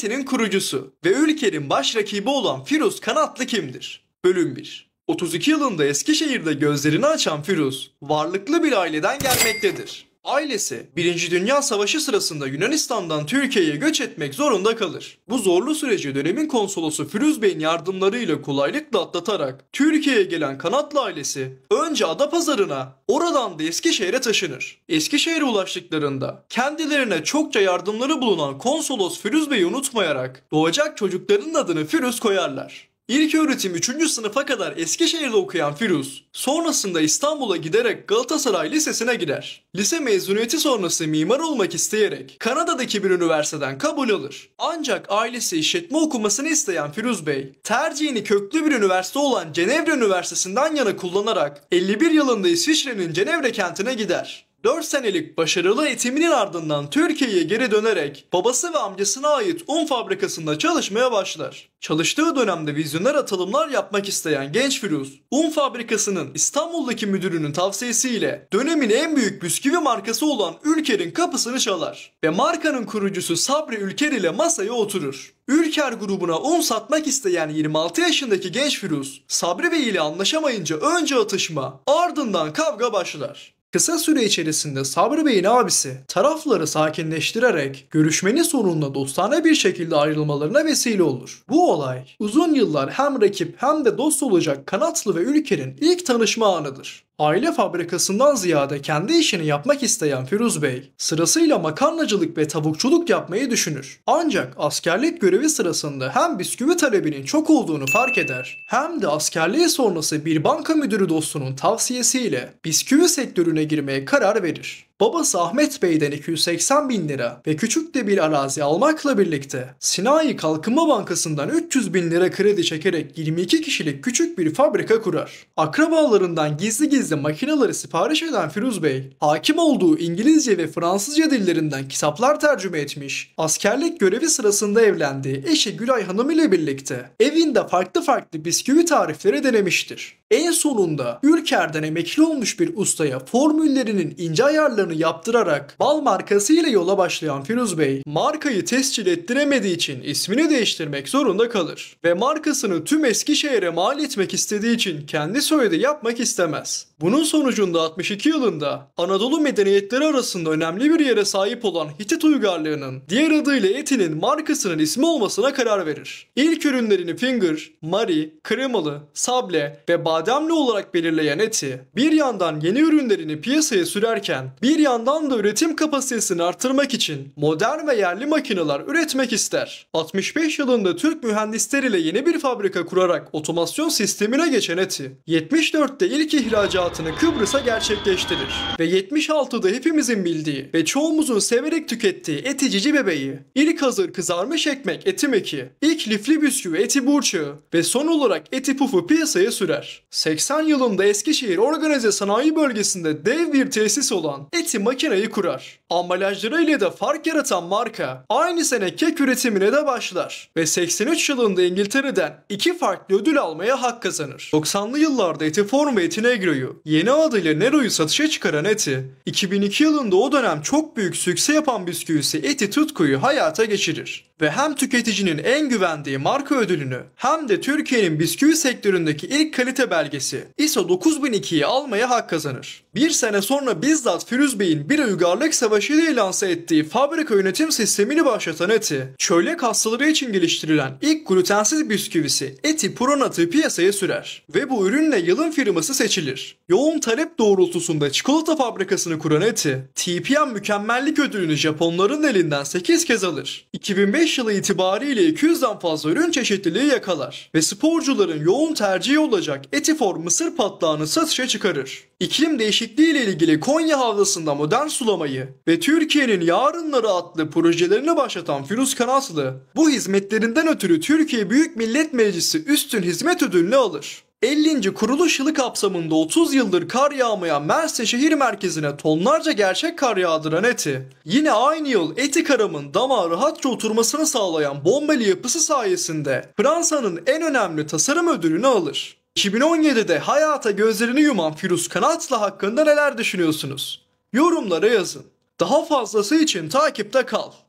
City'nin kurucusu ve ülkenin baş rakibi olan Firuz Kanatlı kimdir? Bölüm 1 32 yılında Eskişehir'de gözlerini açan Firuz, varlıklı bir aileden gelmektedir ailesi 1. Dünya Savaşı sırasında Yunanistan'dan Türkiye'ye göç etmek zorunda kalır. Bu zorlu süreci dönemin konsolosu Firuz Bey'in yardımlarıyla kolaylıkla atlatarak Türkiye'ye gelen Kanatlı ailesi önce Adapazarı'na oradan da Eskişehir'e taşınır. Eskişehir'e ulaştıklarında kendilerine çokça yardımları bulunan konsolos Firuz Bey'i unutmayarak doğacak çocukların adını Firuz koyarlar. İlk öğretim 3. sınıfa kadar Eskişehir'de okuyan Firuz, sonrasında İstanbul'a giderek Galatasaray Lisesi'ne gider. Lise mezuniyeti sonrası mimar olmak isteyerek Kanada'daki bir üniversiteden kabul alır. Ancak ailesi işletme okumasını isteyen Firuz Bey, tercihini köklü bir üniversite olan Cenevre Üniversitesi'nden yana kullanarak 51 yılında İsviçre'nin Cenevre kentine gider. 4 senelik başarılı eğitiminin ardından Türkiye'ye geri dönerek babası ve amcasına ait un fabrikasında çalışmaya başlar. Çalıştığı dönemde vizyoner atılımlar yapmak isteyen genç Firuz, un fabrikasının İstanbul'daki müdürünün tavsiyesiyle dönemin en büyük bisküvi markası olan Ülker'in kapısını çalar ve markanın kurucusu Sabri Ülker ile masaya oturur. Ülker grubuna un satmak isteyen 26 yaşındaki genç Firuz, Sabri Bey ile anlaşamayınca önce atışma, ardından kavga başlar. Kısa süre içerisinde Sabri Bey'in abisi tarafları sakinleştirerek görüşmenin sonunda dostane bir şekilde ayrılmalarına vesile olur. Bu olay uzun yıllar hem rakip hem de dost olacak Kanatlı ve Ülker'in ilk tanışma anıdır. Aile fabrikasından ziyade kendi işini yapmak isteyen Firuz Bey, sırasıyla makarnacılık ve tavukçuluk yapmayı düşünür. Ancak askerlik görevi sırasında hem bisküvi talebinin çok olduğunu fark eder, hem de askerliği sonrası bir banka müdürü dostunun tavsiyesiyle bisküvi sektörüne girmeye karar verir. Babası Ahmet Bey'den 280 bin lira ve küçük de bir arazi almakla birlikte Sinayi Kalkınma Bankası'ndan 300 bin lira kredi çekerek 22 kişilik küçük bir fabrika kurar. Akrabalarından gizli gizli makineleri sipariş eden Firuz Bey, hakim olduğu İngilizce ve Fransızca dillerinden kitaplar tercüme etmiş, askerlik görevi sırasında evlendiği eşi Gülay Hanım ile birlikte evinde farklı farklı bisküvi tarifleri denemiştir. En sonunda Ülker'den emekli olmuş bir ustaya formüllerinin ince ayarlarını yaptırarak bal markasıyla yola başlayan Firuz Bey, markayı tescil ettiremediği için ismini değiştirmek zorunda kalır. Ve markasını tüm Eskişehir'e mal etmek istediği için kendi soyadı yapmak istemez. Bunun sonucunda 62 yılında Anadolu medeniyetleri arasında önemli bir yere sahip olan Hitit uygarlığının diğer adıyla Etin'in markasının ismi olmasına karar verir. İlk ürünlerini Finger, Mari, Kremalı, Sable ve Bar ademli olarak belirleyen eti bir yandan yeni ürünlerini piyasaya sürerken bir yandan da üretim kapasitesini artırmak için modern ve yerli makineler üretmek ister. 65 yılında Türk mühendisler ile yeni bir fabrika kurarak otomasyon sistemine geçen eti 74'te ilk ihracatını Kıbrıs'a gerçekleştirir ve 76'da hepimizin bildiği ve çoğumuzun severek tükettiği eticici bebeği, ilk hazır kızarmış ekmek Eti Meki, ilk lifli bisküvi eti burçağı ve son olarak eti pufu piyasaya sürer. 80 yılında Eskişehir Organize Sanayi Bölgesi'nde dev bir tesis olan Eti makineyi kurar ambalajlarıyla da fark yaratan marka aynı sene kek üretimine de başlar ve 83 yılında İngiltere'den iki farklı ödül almaya hak kazanır. 90'lı yıllarda Eti Etiform ve Etinegro'yu yeni adıyla Nero'yu satışa çıkaran Eti, 2002 yılında o dönem çok büyük sükse yapan bisküvisi Eti Tutku'yu hayata geçirir ve hem tüketicinin en güvendiği marka ödülünü hem de Türkiye'nin bisküvi sektöründeki ilk kalite belgesi ISO 9002'yi almaya hak kazanır. Bir sene sonra bizzat Firuz Bey'in bir uygarlık savaşı ile lanse ettiği fabrika yönetim sistemini başlatan Eti, çölyak hastaları için geliştirilen ilk glutensiz bisküvisi Eti Pronat'ı piyasaya sürer ve bu ürünle yılın firması seçilir. Yoğun talep doğrultusunda çikolata fabrikasını kuran Eti, TPM mükemmellik ödülünü Japonların elinden 8 kez alır. 2005 yılı itibariyle 200'den fazla ürün çeşitliliği yakalar ve sporcuların yoğun tercihi olacak Etifor mısır patlağını satışa çıkarır. İklim değişikliği değişikliği ile ilgili Konya Havzası'nda modern sulamayı ve Türkiye'nin Yarınları adlı projelerini başlatan Firuz Kanatlı bu hizmetlerinden ötürü Türkiye Büyük Millet Meclisi Üstün Hizmet Ödülünü alır. 50. kuruluş yılı kapsamında 30 yıldır kar yağmayan Mersin şehir merkezine tonlarca gerçek kar yağdıran ETI, yine aynı yıl ETI karamın damağa rahatça oturmasını sağlayan bombeli yapısı sayesinde Fransa'nın en önemli tasarım ödülünü alır. 2017'de hayata gözlerini yuman Firuz Kanatlı hakkında neler düşünüyorsunuz? Yorumlara yazın. Daha fazlası için takipte kal.